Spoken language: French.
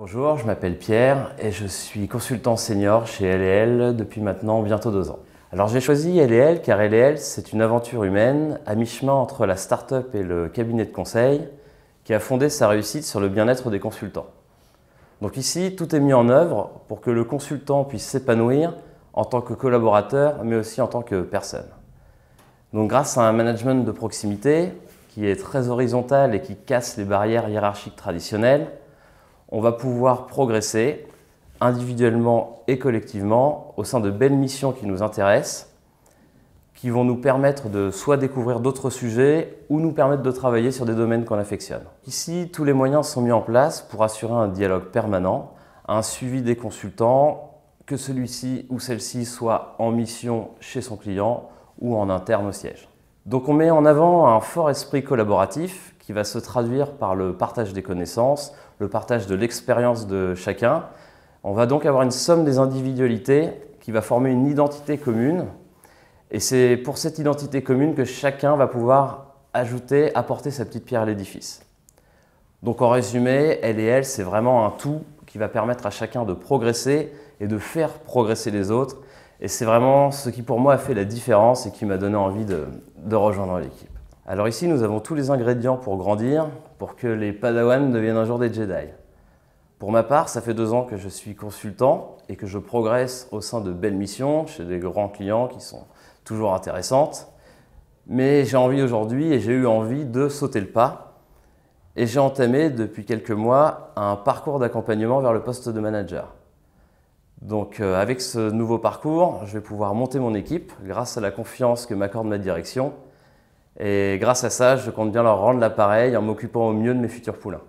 Bonjour, je m'appelle Pierre et je suis consultant senior chez LL depuis maintenant bientôt deux ans. Alors j'ai choisi LL car LL c'est une aventure humaine à mi-chemin entre la start-up et le cabinet de conseil qui a fondé sa réussite sur le bien-être des consultants. Donc ici, tout est mis en œuvre pour que le consultant puisse s'épanouir en tant que collaborateur mais aussi en tant que personne. Donc grâce à un management de proximité qui est très horizontal et qui casse les barrières hiérarchiques traditionnelles, on va pouvoir progresser individuellement et collectivement au sein de belles missions qui nous intéressent, qui vont nous permettre de soit découvrir d'autres sujets ou nous permettre de travailler sur des domaines qu'on affectionne. Ici, tous les moyens sont mis en place pour assurer un dialogue permanent, un suivi des consultants, que celui-ci ou celle-ci soit en mission chez son client ou en interne au siège. Donc on met en avant un fort esprit collaboratif qui va se traduire par le partage des connaissances, le partage de l'expérience de chacun. On va donc avoir une somme des individualités qui va former une identité commune. Et c'est pour cette identité commune que chacun va pouvoir ajouter, apporter sa petite pierre à l'édifice. Donc en résumé, elle et elle, c'est vraiment un tout qui va permettre à chacun de progresser et de faire progresser les autres et c'est vraiment ce qui pour moi a fait la différence et qui m'a donné envie de, rejoindre l'équipe. Alors ici, nous avons tous les ingrédients pour grandir, pour que les Padawan deviennent un jour des Jedi. Pour ma part, ça fait deux ans que je suis consultant et que je progresse au sein de belles missions, chez des grands clients qui sont toujours intéressantes. Mais j'ai envie aujourd'hui et j'ai eu envie de sauter le pas. Et j'ai entamé depuis quelques mois un parcours d'accompagnement vers le poste de manager. Donc euh, avec ce nouveau parcours, je vais pouvoir monter mon équipe grâce à la confiance que m'accorde ma direction. Et grâce à ça, je compte bien leur rendre l'appareil en m'occupant au mieux de mes futurs poulains.